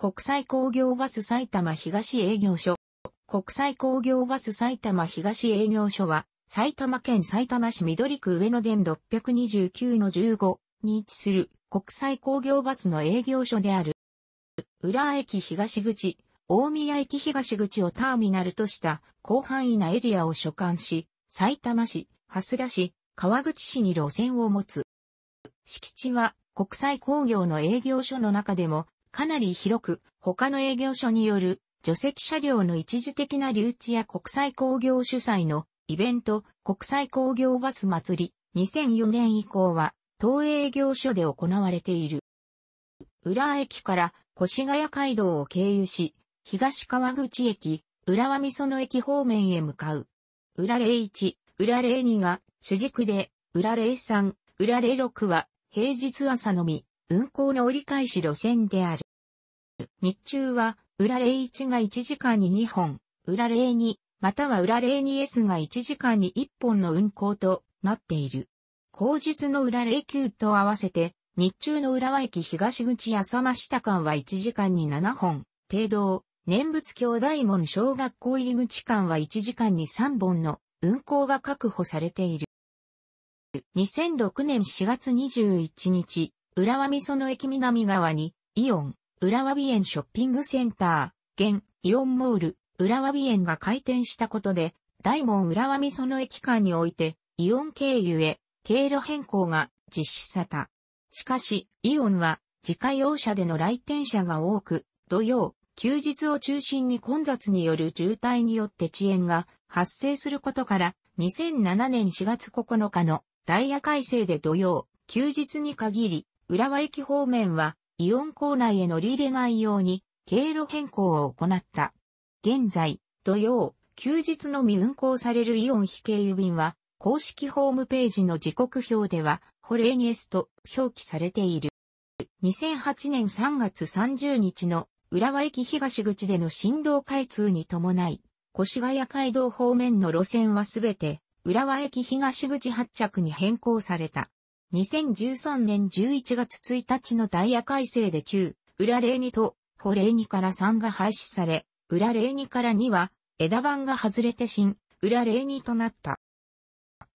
国際工業バス埼玉東営業所。国際工業バス埼玉東営業所は、埼玉県埼玉市緑区上野電629の15に位置する国際工業バスの営業所である。浦和駅東口、大宮駅東口をターミナルとした広範囲なエリアを所管し、埼玉市、蓮田市、川口市に路線を持つ。敷地は国際工業の営業所の中でもかなり広く、他の営業所による除籍車両の一時的な留置や国際工業主催のイベント、国際工業バス祭り、2004年以降は、当営業所で行われている。浦和駅から越谷街道を経由し、東川口駅、浦和美園駅方面へ向かう。浦零1、浦零2が主軸で、浦零3、浦零6は平日朝のみ、運行の折り返し路線である。日中は、裏例1が1時間に2本、裏例2、または裏例 2S が1時間に1本の運行となっている。後日の裏例9と合わせて、日中の浦和駅東口浅間下間は1時間に7本、停度、念仏教大門小学校入口間は1時間に3本の運行が確保されている。2006年4月21日、浦和美園駅南側に、イオン、浦和美園ショッピングセンター、現、イオンモール、浦和美園が開店したことで、大門浦和美園駅間において、イオン経由へ、経路変更が実施された。しかし、イオンは、自家用車での来店者が多く、土曜、休日を中心に混雑による渋滞によって遅延が発生することから、2007年4月9日のダイヤ改正で土曜、休日に限り、浦和駅方面は、イオン構内へ乗り入れないように、経路変更を行った。現在、土曜、休日のみ運行されるイオン非経由便は、公式ホームページの時刻表では、ホレーニエスと表記されている。2008年3月30日の浦和駅東口での振動開通に伴い、越谷街道方面の路線はすべて、浦和駅東口発着に変更された。2013年11月1日のダイヤ改正で9、裏例2と、保例2から3が廃止され、裏例2から2は、枝番が外れて新、裏例2となった。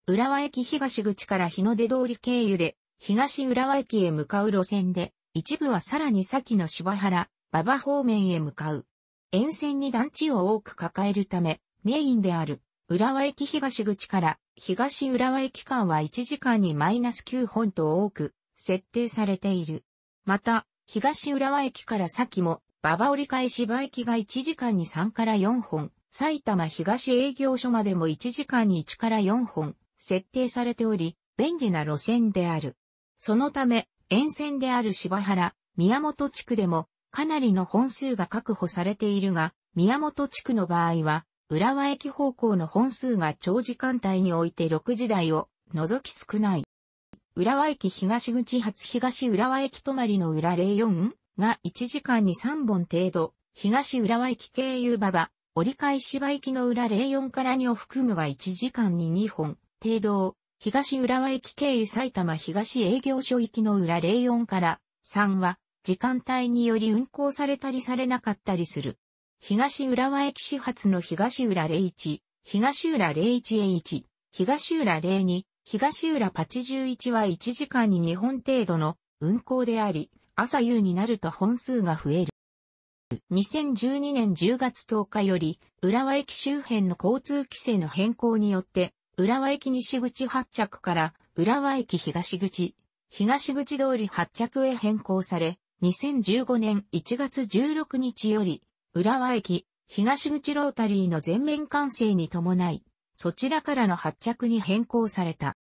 浦和駅東口から日の出通り経由で、東浦和駅へ向かう路線で、一部はさらに先の柴原、馬場方面へ向かう。沿線に団地を多く抱えるため、メインである、浦和駅東口から東浦和駅間は1時間にマイナス9本と多く設定されている。また、東浦和駅から先も、馬場折り返し場駅が1時間に3から4本、埼玉東営業所までも1時間に1から4本設定されており、便利な路線である。そのため、沿線である柴原、宮本地区でも、かなりの本数が確保されているが、宮本地区の場合は、浦和駅方向の本数が長時間帯において6時台を除き少ない。浦和駅東口発東浦和駅止まりの裏04が1時間に3本程度、東浦和駅経由馬場、折り返し場駅の裏04から2を含むが1時間に2本程度、東浦和駅経由埼玉東営業所行きの裏04から3は時間帯により運行されたりされなかったりする。東浦和駅始発の東浦01、東浦 01A1、東浦02、東浦81は1時間に2本程度の運行であり、朝夕になると本数が増える。2012年10月10日より、浦和駅周辺の交通規制の変更によって、浦和駅西口発着から浦和駅東口、東口通り発着へ変更され、2015年1月16日より、浦和駅、東口ロータリーの全面完成に伴い、そちらからの発着に変更された。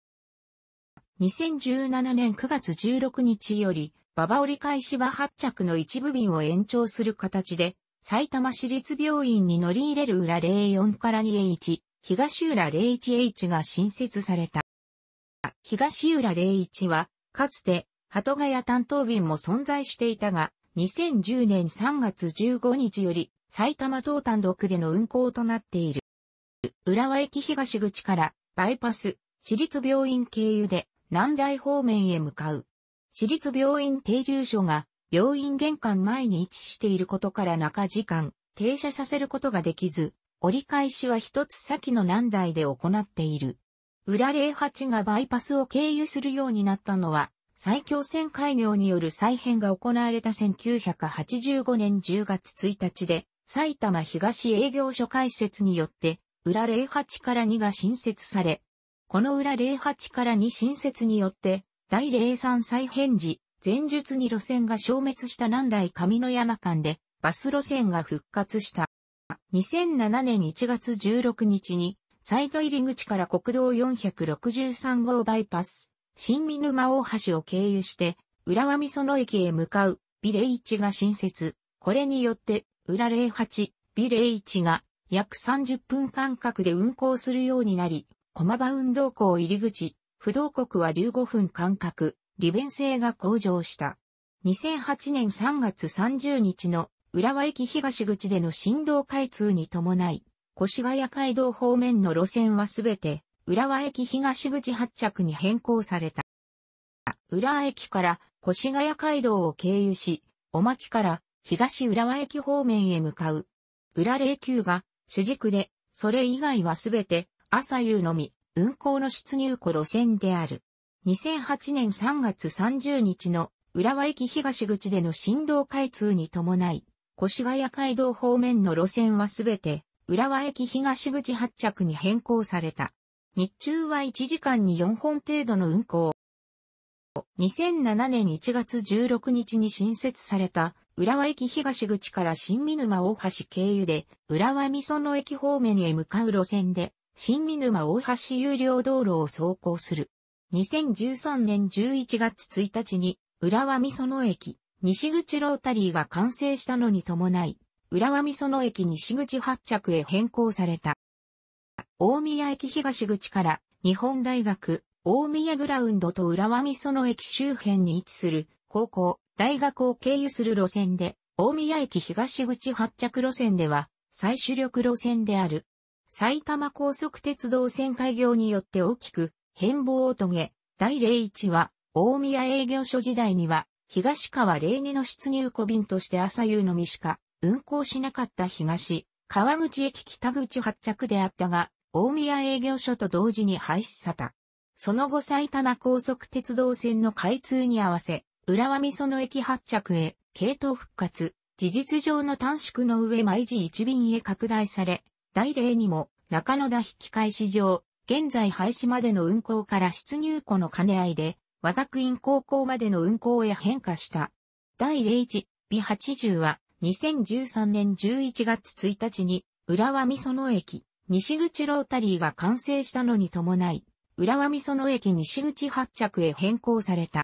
2017年9月16日より、馬場折り返しは発着の一部便を延長する形で、埼玉市立病院に乗り入れる裏04から 2H、東浦 01H が新設された。東浦01は、かつて、鳩ヶ谷担当便も存在していたが、2010年3月15日より埼玉東単独での運行となっている。浦和駅東口からバイパス、私立病院経由で南大方面へ向かう。私立病院停留所が病院玄関前に位置していることから中時間停車させることができず、折り返しは一つ先の南大で行っている。浦霊八がバイパスを経由するようになったのは最強戦開業による再編が行われた1985年10月1日で、埼玉東営業所開設によって、裏08から2が新設され、この裏08から2新設によって、第03再編時、前述に路線が消滅した南大上野山間で、バス路線が復活した。2007年1月16日に、サイト入り口から国道463号バイパス、新見沼大橋を経由して、浦和美園駅へ向かう、ビレイチが新設。これによって、浦08、ビレイチが約30分間隔で運行するようになり、駒場運動港入り口、不動国は15分間隔、利便性が向上した。2008年3月30日の浦和駅東口での振動開通に伴い、越谷街道方面の路線はすべて浦和駅東口発着に変更された。浦和駅から越谷街道を経由し、おまきから東浦和駅方面へ向かう。浦霊級が主軸で、それ以外はすべて朝夕のみ運行の出入庫路線である。2008年3月30日の浦和駅東口での振動開通に伴い、越谷街道方面の路線はすべて浦和駅東口発着に変更された。日中は1時間に4本程度の運行。2007年1月16日に新設された浦和駅東口から新見沼大橋経由で浦和美園駅方面へ向かう路線で新見沼大橋有料道路を走行する。2013年11月1日に浦和美園駅西口ロータリーが完成したのに伴い浦和美園駅西口発着へ変更された。大宮駅東口から日本大学、大宮グラウンドと浦和美園駅周辺に位置する高校、大学を経由する路線で、大宮駅東口発着路線では最主力路線である。埼玉高速鉄道線開業によって大きく変貌を遂げ、第01は大宮営業所時代には東川零二の出入庫便として朝夕のみしか運行しなかった東、川口駅北口発着であったが、大宮営業所と同時に廃止された。その後埼玉高速鉄道線の開通に合わせ、浦和美園駅発着へ、系統復活、事実上の短縮の上毎時1便へ拡大され、第0にも中野田引き返し場、現在廃止までの運行から出入庫の兼ね合いで、和学院高校までの運行へ変化した。第01、B80 は2013年11月1日に浦和美園駅、西口ロータリーが完成したのに伴い、浦和美園駅西口発着へ変更された。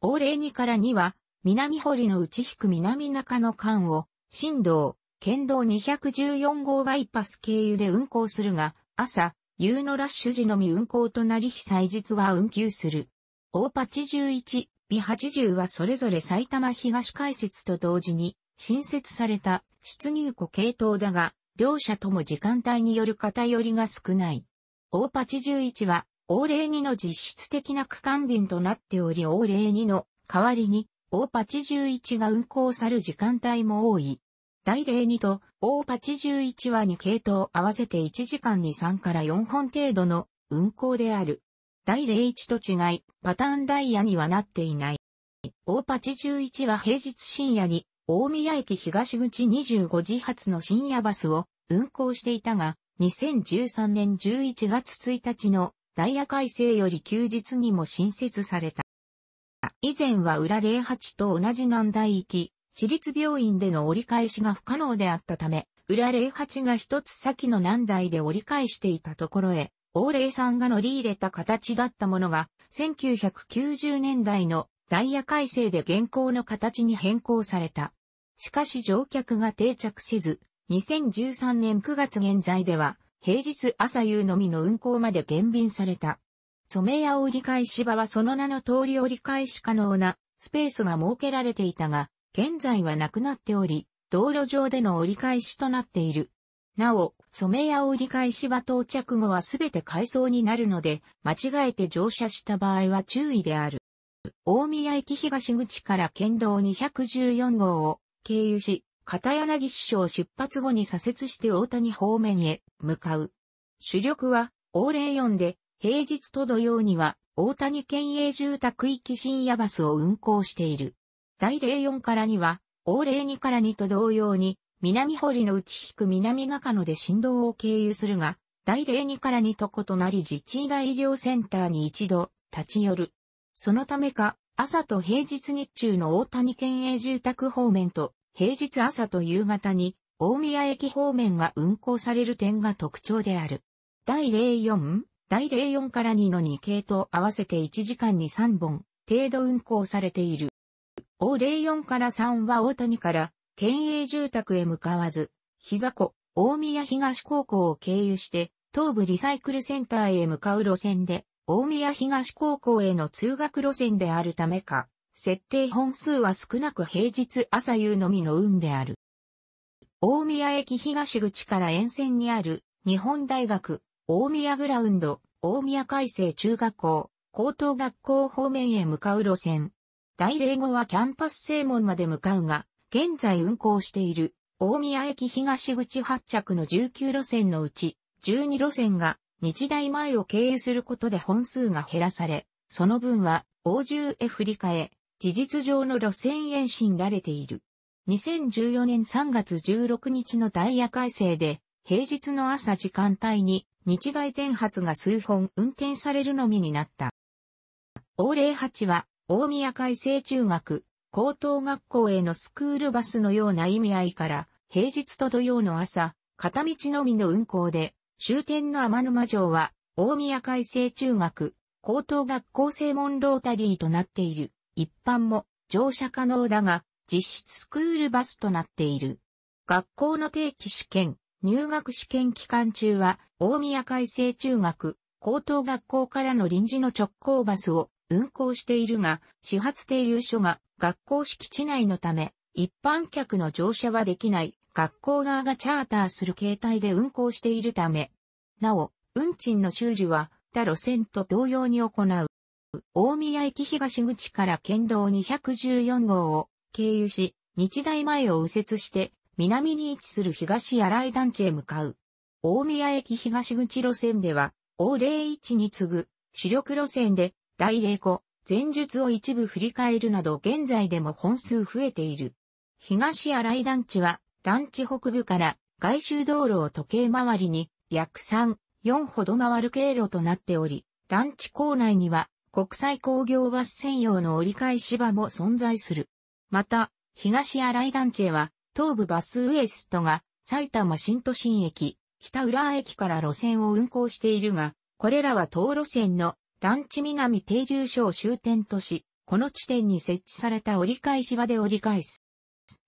大例2から2は、南堀の内引く南中の間を、新道、県道214号バイパス経由で運行するが、朝、夕のラッシュ時のみ運行となり被祭日は運休する。大パ81、美80はそれぞれ埼玉東開設と同時に、新設された出入庫系統だが、両者とも時間帯による偏りが少ない。大チ1は、大例2の実質的な区間便となっており、大例2の代わりに、大チ1が運行される時間帯も多い。大例2と大チ1は2系統合わせて1時間に3から4本程度の運行である。大例1と違い、パターンダイヤにはなっていない。大1 1は平日深夜に大宮駅東口25時発の深夜バスを運行していたが、2013年11月1日のダイヤ改正より休日にも新設された。以前は裏08と同じ南大行き、私立病院での折り返しが不可能であったため、裏08が一つ先の南大で折り返していたところへ、大霊さんが乗り入れた形だったものが、1990年代のダイヤ改正で現行の形に変更された。しかし乗客が定着せず、2013年9月現在では、平日朝夕のみの運行まで減便された。染谷折り返し場はその名の通り折り返し可能なスペースが設けられていたが、現在はなくなっており、道路上での折り返しとなっている。なお、染谷折り返し場到着後はすべて改装になるので、間違えて乗車した場合は注意である。大宮駅東口から県道214号を経由し、片柳支所を出発後に左折して大谷方面へ向かう。主力は、大霊4で、平日と土曜には、大谷県営住宅域深夜バスを運行している。大霊4からには、大霊2から2と同様に、南堀の内引く南中野で振動を経由するが、大霊2から2と異なり自治医療センターに一度立ち寄る。そのためか、朝と平日日中の大谷県営住宅方面と、平日朝と夕方に、大宮駅方面が運行される点が特徴である。第04、第04から2の2系と合わせて1時間に3本、程度運行されている。O04 から3は大谷から、県営住宅へ向かわず、膝湖、大宮東高校を経由して、東部リサイクルセンターへ向かう路線で、大宮東高校への通学路線であるためか、設定本数は少なく平日朝夕のみの運である。大宮駅東口から沿線にある日本大学、大宮グラウンド、大宮海星中学校、高等学校方面へ向かう路線。大礼後はキャンパス正門まで向かうが、現在運行している大宮駅東口発着の19路線のうち12路線が日大前を経由することで本数が減らされ、その分は、欧州へ振り替え、事実上の路線延伸られている。2014年3月16日のダイヤ改正で、平日の朝時間帯に、日外全発が数本運転されるのみになった。欧0 8は、大宮改正中学、高等学校へのスクールバスのような意味合いから、平日と土曜の朝、片道のみの運行で、終点の天沼城は、大宮海星中学、高等学校正門ロータリーとなっている。一般も乗車可能だが、実質スクールバスとなっている。学校の定期試験、入学試験期間中は、大宮海星中学、高等学校からの臨時の直行バスを運行しているが、始発停留所が学校敷地内のため、一般客の乗車はできない学校側がチャーターする形態で運行しているため、なお、運賃の収受は他路線と同様に行う。大宮駅東口から県道214号を経由し、日大前を右折して、南に位置する東新井団地へ向かう。大宮駅東口路線では、O01 に次ぐ主力路線で、大霊湖、前述を一部振り返るなど現在でも本数増えている。東新井団地は団地北部から外周道路を時計回りに約3、4ほど回る経路となっており、団地構内には国際工業バス専用の折り返し場も存在する。また、東新井団地へは東部バスウエストが埼玉新都心駅、北浦駅から路線を運行しているが、これらは東路線の団地南停留所を終点とし、この地点に設置された折り返し場で折り返す。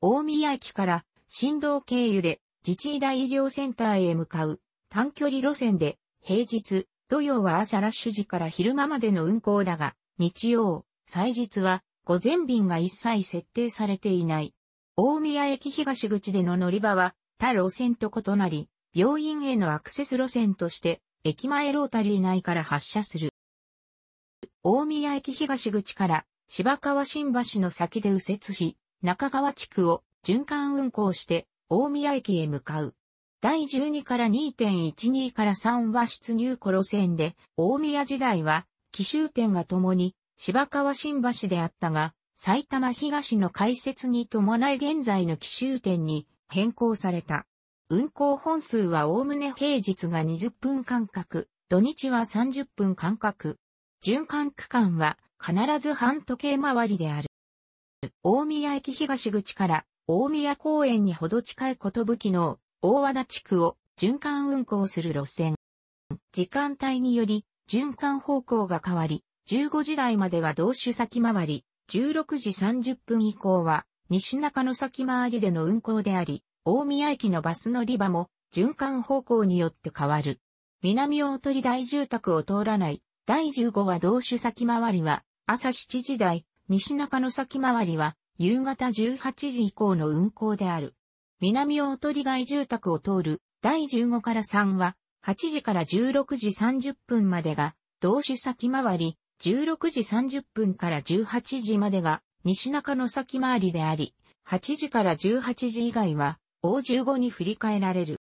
大宮駅から振動経由で自治医大医療センターへ向かう短距離路線で平日、土曜は朝ラッシュ時から昼間までの運行だが、日曜、祭日は午前便が一切設定されていない。大宮駅東口での乗り場は他路線と異なり、病院へのアクセス路線として駅前ロータリー内から発車する。大宮駅東口から芝川新橋の先で右折し、中川地区を循環運行して大宮駅へ向かう。第12から2.12から3は出入庫路線で、大宮時代は、奇襲店が共に、芝川新橋であったが、埼玉東の開設に伴い現在の奇襲店に変更された。運行本数はおおむね平日が20分間隔、土日は30分間隔。循環区間は必ず半時計回りである。大宮駅東口から大宮公園にほど近いことぶきの大和田地区を循環運行する路線。時間帯により循環方向が変わり、15時台までは同種先回り、16時30分以降は西中の先回りでの運行であり、大宮駅のバス乗り場も循環方向によって変わる。南大鳥大住宅を通らない第15話同種先回りは朝7時台、西中の先回りは夕方18時以降の運行である。南大鳥街住宅を通る第15から3は、8時から16時30分までが、同種先回り、16時30分から18時までが、西中の先回りであり、8時から18時以外は、O15 に振り替えられる。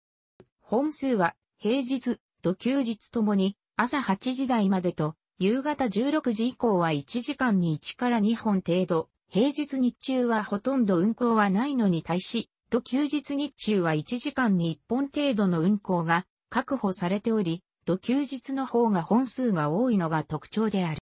本数は、平日、と休日ともに、朝8時台までと、夕方16時以降は1時間に1から2本程度、平日日中はほとんど運行はないのに対し、と休日日中は1時間に1本程度の運行が確保されており、と休日の方が本数が多いのが特徴である。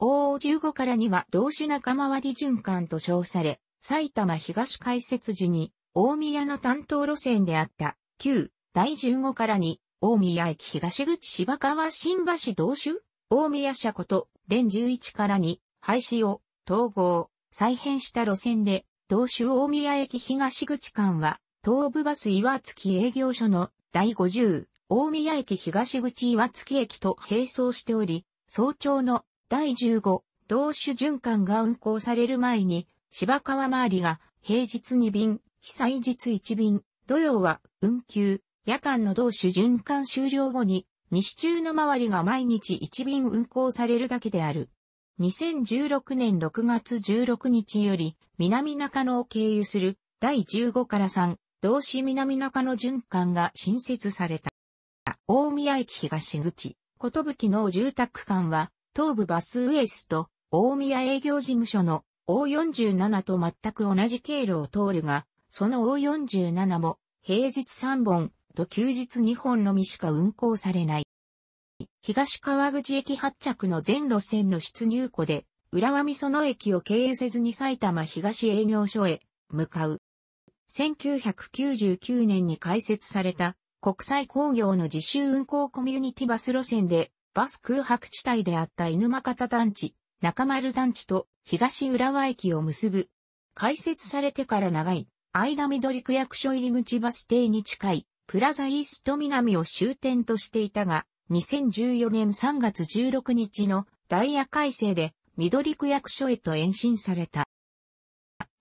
OO15 からには同種仲間割循環と称され、埼玉東開設時に大宮の担当路線であった旧第15からに大宮駅東口芝川新橋同種大宮車こと連11からに廃止を統合、再編した路線で、同州大宮駅東口間は、東武バス岩月営業所の第50大宮駅東口岩月駅と並走しており、早朝の第15同種循環が運行される前に、芝川周りが平日2便、被災日1便、土曜は運休、夜間の同種循環終了後に、西中の周りが毎日1便運行されるだけである。2016年6月16日より、南中野を経由する第15から3、同市南中野循環が新設された。大宮駅東口、ことぶきの住宅間は、東部バスウエスト、大宮営業事務所の O47 と全く同じ経路を通るが、その O47 も平日3本と休日2本のみしか運行されない。東川口駅発着の全路線の出入庫で、浦和美園駅を経由せずに埼玉東営業所へ向かう。1999年に開設された国際工業の自主運行コミュニティバス路線でバス空白地帯であった犬間方団地、中丸団地と東浦和駅を結ぶ。開設されてから長い間緑区役所入口バス停に近いプラザイースト南を終点としていたが、2014年3月16日のダイヤ改正で緑区役所へと延伸された。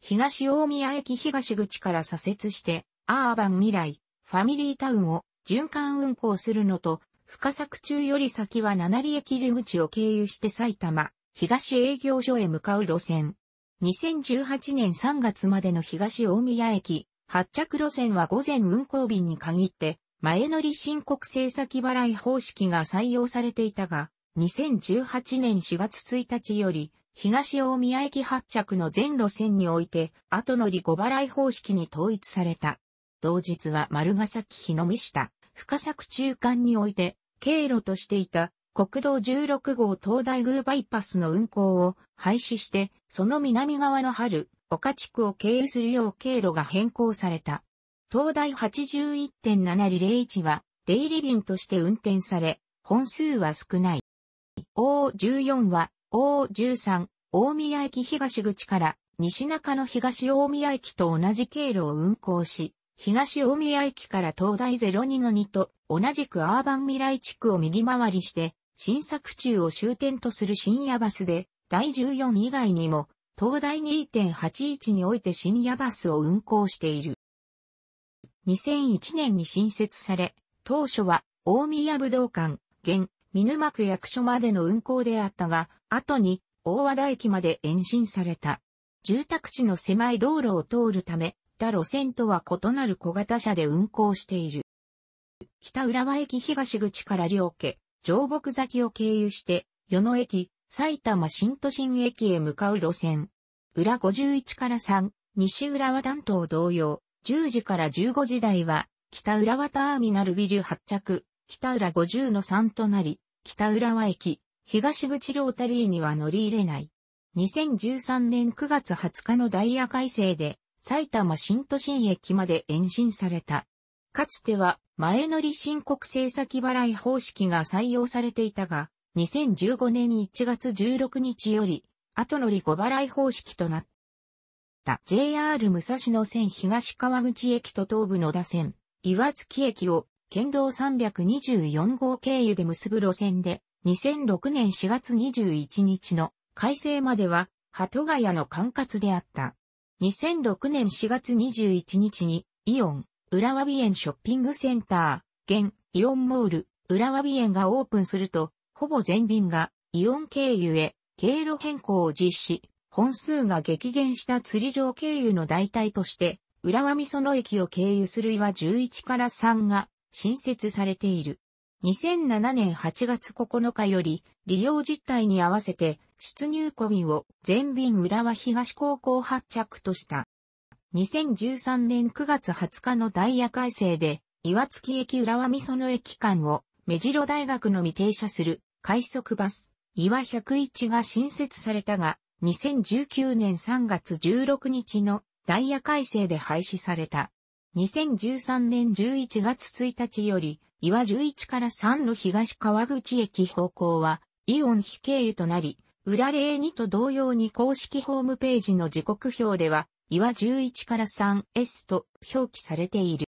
東大宮駅東口から左折して、アーバン未来、ファミリータウンを循環運行するのと、深作中より先は七里駅入口を経由して埼玉、東営業所へ向かう路線。2018年3月までの東大宮駅、発着路線は午前運行便に限って、前乗り申告制先払い方式が採用されていたが、2018年4月1日より、東大宮駅発着の全路線において、後乗り5払い方式に統一された。同日は丸ヶ崎日の見下、深作中間において、経路としていた国道16号東大宮バイパスの運行を廃止して、その南側の春、岡地区を経由するよう経路が変更された。東大81.7 0レ1は、デイリ便として運転され、本数は少ない。O14 は、O13、大宮駅東口から西中の東大宮駅と同じ経路を運行し、東大宮駅から東大02の2と同じくアーバン未来地区を右回りして、新作中を終点とする深夜バスで、第14以外にも、東大2.81において深夜バスを運行している。2001年に新設され、当初は大宮武道館、現、見沼区役所までの運行であったが、後に大和田駅まで延伸された。住宅地の狭い道路を通るため、他路線とは異なる小型車で運行している。北浦和駅東口から両家、上北崎を経由して、与野駅、埼玉新都心駅へ向かう路線。裏51から3、西浦和担当同様、10時から15時台は、北浦和ターミナルビル発着、北浦50の3となり、北浦和駅、東口ロータリーには乗り入れない。2013年9月20日のダイヤ改正で、埼玉新都心駅まで延伸された。かつては、前乗り申告制先払い方式が採用されていたが、2015年1月16日より、後乗り5払い方式となった。JR 武蔵野線東川口駅と東武野田線、岩月駅を県道324号経由で結ぶ路線で、2006年4月21日の改正までは、鳩ヶ谷の管轄であった。2006年4月21日に、イオン、浦和美園ショッピングセンター、現、イオンモール、浦和美園がオープンすると、ほぼ全便がイオン経由へ経路変更を実施、本数が激減した釣り場経由の代替として、浦和美園駅を経由する岩11から3が新設されている。2007年8月9日より利用実態に合わせて出入込みを全便浦和東高校発着とした。2013年9月20日のダイヤ改正で岩月駅浦和美園駅間を目白大学のみ停車する快速バス岩101が新設されたが2019年3月16日のダイヤ改正で廃止された。2013年11月1日より、岩11から3の東川口駅方向は、イオン非経由となり、裏例2と同様に公式ホームページの時刻表では、岩11から 3S と表記されている。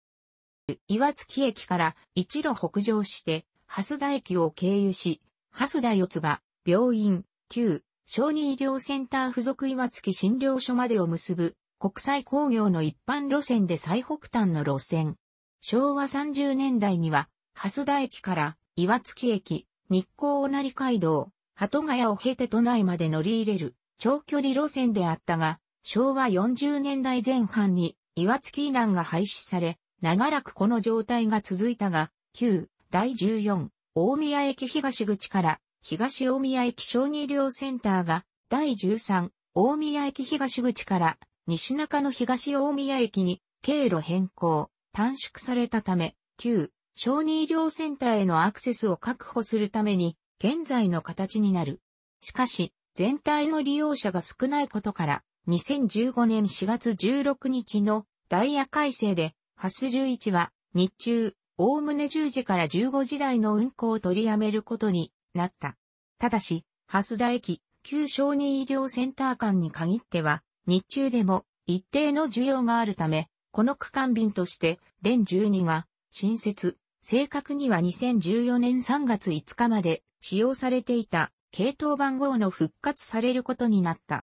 岩月駅から一路北上して、蓮田駅を経由し、蓮田四つ葉、病院、旧、小児医療センター付属岩月診療所までを結ぶ国際工業の一般路線で最北端の路線。昭和30年代には、蓮田駅から岩月駅、日光おなり街道、鳩ヶ谷を経て都内まで乗り入れる長距離路線であったが、昭和40年代前半に岩月以南が廃止され、長らくこの状態が続いたが、旧第14大宮駅東口から東大宮駅小児医療センターが、第13、大宮駅東口から、西中の東大宮駅に、経路変更、短縮されたため、旧、小児医療センターへのアクセスを確保するために、現在の形になる。しかし、全体の利用者が少ないことから、2015年4月16日のダイヤ改正で、ハス11は、日中、おおむね10時から15時台の運行を取りやめることになった。ただし、蓮田駅、旧小児医療センター間に限っては、日中でも一定の需要があるため、この区間便として、レン12が、新設、正確には2014年3月5日まで使用されていた、系統番号の復活されることになった。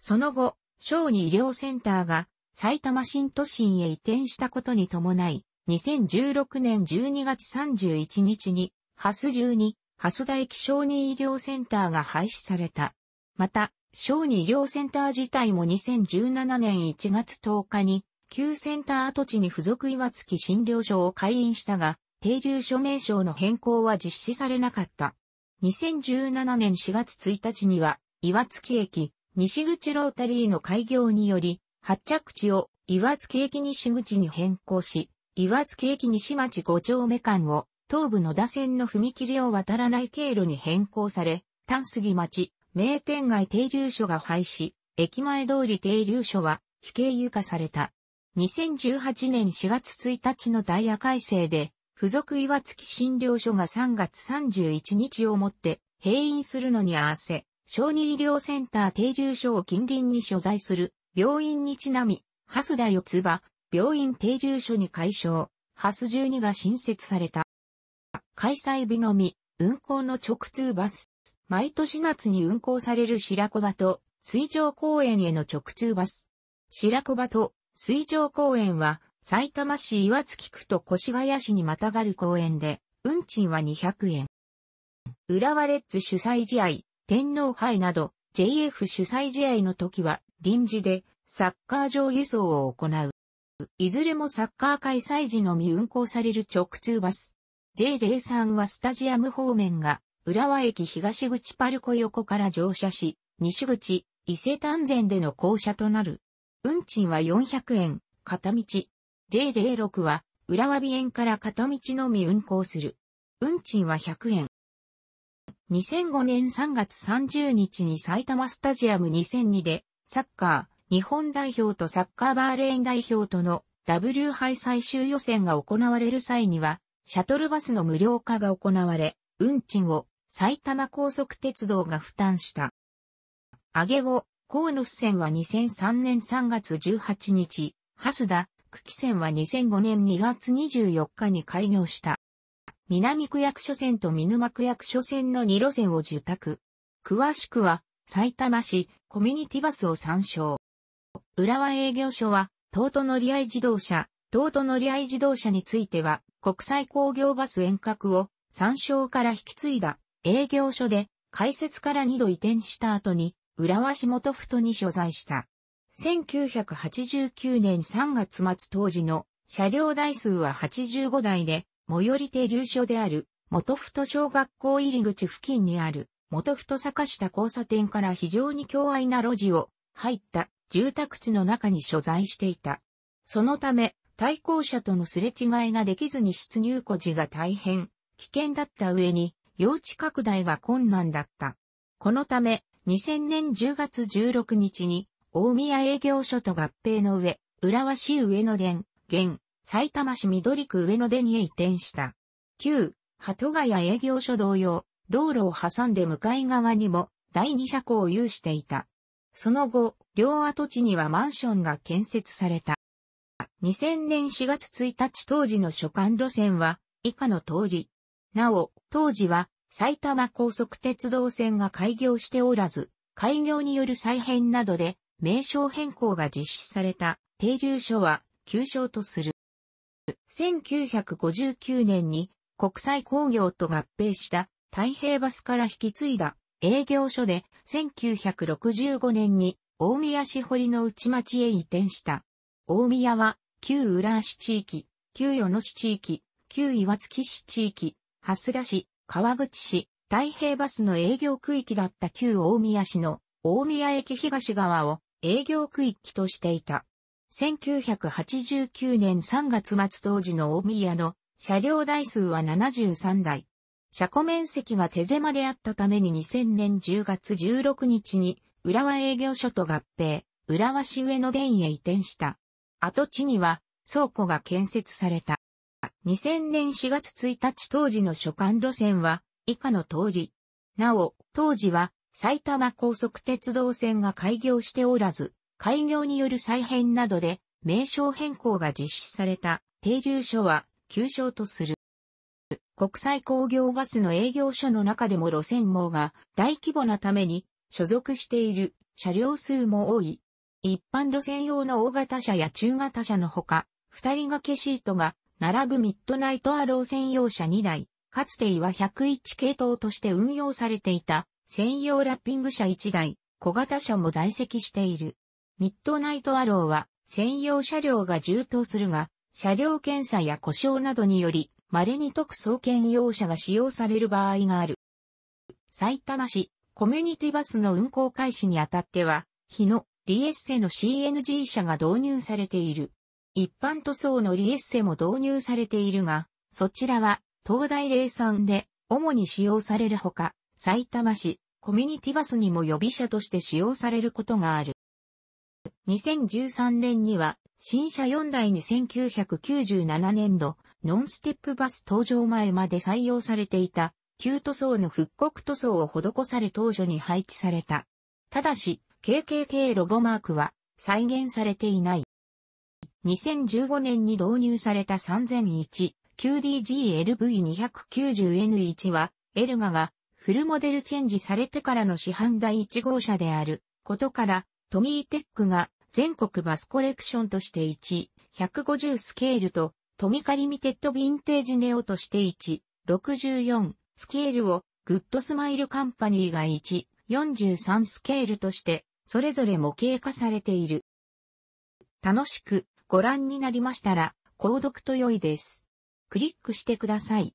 その後、小児医療センターが、埼玉新都心へ移転したことに伴い、2016年12月31日に、ハス12、蓮田駅小児医療センターが廃止された。また、小児医療センター自体も2017年1月10日に、旧センター跡地に付属岩月診療所を開院したが、停留署名称の変更は実施されなかった。2017年4月1日には、岩月駅、西口ロータリーの開業により、発着地を岩月駅西口に変更し、岩月駅西町5丁目間を東武野田線の踏切を渡らない経路に変更され、丹杉町、名店街停留所が廃止、駅前通り停留所は、非経由化された。2018年4月1日のダイヤ改正で、付属岩月診療所が3月31日をもって、閉院するのに合わせ、小児医療センター停留所を近隣に所在する、病院にちなみ、ハスダ四つ葉、病院停留所に解消、ハス12が新設された。開催日のみ、運行の直通バス。毎年夏に運行される白子場と水上公園への直通バス。白子場と水上公園は、埼玉市岩月区と越谷市にまたがる公園で、運賃は200円。浦和レッズ主催試合、天皇杯など、JF 主催試合の時は、臨時で、サッカー場輸送を行う。いずれもサッカー開催時のみ運行される直通バス。J03 はスタジアム方面が、浦和駅東口パルコ横から乗車し、西口、伊勢丹前での降車となる。運賃は400円、片道。J06 は、浦和美園から片道のみ運行する。運賃は100円。2005年3月30日に埼玉スタジアム2002で、サッカー、日本代表とサッカーバーレーン代表との W 杯最終予選が行われる際には、シャトルバスの無料化が行われ、運賃を埼玉高速鉄道が負担した。上げを、河野線は2003年3月18日、蓮田、久喜線は2005年2月24日に開業した。南区役所線と見沼区役所線の2路線を受託。詳しくは、埼玉市コミュニティバスを参照。浦和営業所は、東都乗り合い自動車、東都乗合自動車については、国際工業バス遠隔を参照から引き継いだ営業所で開設から2度移転した後に、浦和市元太に所在した。1989年3月末当時の車両台数は85台で、最寄り停留所である元太小学校入り口付近にある元太坂下交差点から非常に強愛な路地を入った住宅地の中に所在していた。そのため、対向車とのすれ違いができずに出入庫時が大変危険だった上に、用地拡大が困難だった。このため、2000年10月16日に、大宮営業所と合併の上、浦和市上野田、現、埼玉市緑区上野田に移転した。旧、鳩ヶ谷営業所同様、道路を挟んで向かい側にも、第二車庫を有していた。その後、両跡地にはマンションが建設された。2000年4月1日当時の所管路線は以下の通り。なお、当時は埼玉高速鉄道線が開業しておらず、開業による再編などで名称変更が実施された停留所は旧称とする。1959年に国際工業と合併した太平バスから引き継いだ営業所で1965年に大宮市堀の内町へ移転した。大宮は旧浦市地域、旧与野市地域、旧岩槻市地域、蓮田市、川口市、太平バスの営業区域だった旧大宮市の大宮駅東側を営業区域としていた。1989年3月末当時の大宮の車両台数は73台。車庫面積が手狭であったために2000年10月16日に浦和営業所と合併、浦和市上野電へ移転した。跡地には倉庫が建設された。2000年4月1日当時の所管路線は以下の通り。なお、当時は埼玉高速鉄道線が開業しておらず、開業による再編などで名称変更が実施された停留所は休所とする。国際工業バスの営業所の中でも路線網が大規模なために所属している車両数も多い一般路線用の大型車や中型車のほか、二人掛けシートが、並ぶミッドナイトアロー専用車2台、かつて岩101系統として運用されていた、専用ラッピング車1台、小型車も在籍している。ミッドナイトアローは、専用車両が充当するが、車両検査や故障などにより、稀に特装兼用車が使用される場合がある。埼玉市、コミュニティバスの運行開始にあたっては、日野、リエッセの CNG 車が導入されている。一般塗装のリエッセも導入されているが、そちらは東大霊産で主に使用されるほか、埼玉市、コミュニティバスにも予備車として使用されることがある。2013年には、新車4台に1997年度、ノンステップバス登場前まで採用されていた、旧塗装の復刻塗装を施され当初に配置された。ただし、KKK ロゴマークは再現されていない。2015年に導入された 3001QDGLV290N1 は、エルガがフルモデルチェンジされてからの市販第1号車であることから、トミーテックが全国バスコレクションとして1、150スケールと、トミカリミテッドヴィンテージネオとして1、64スケールをグッドスマイルカンパニーが1、43スケールとしてそれぞれ模型化されている。楽しくご覧になりましたら、購読と良いです。クリックしてください。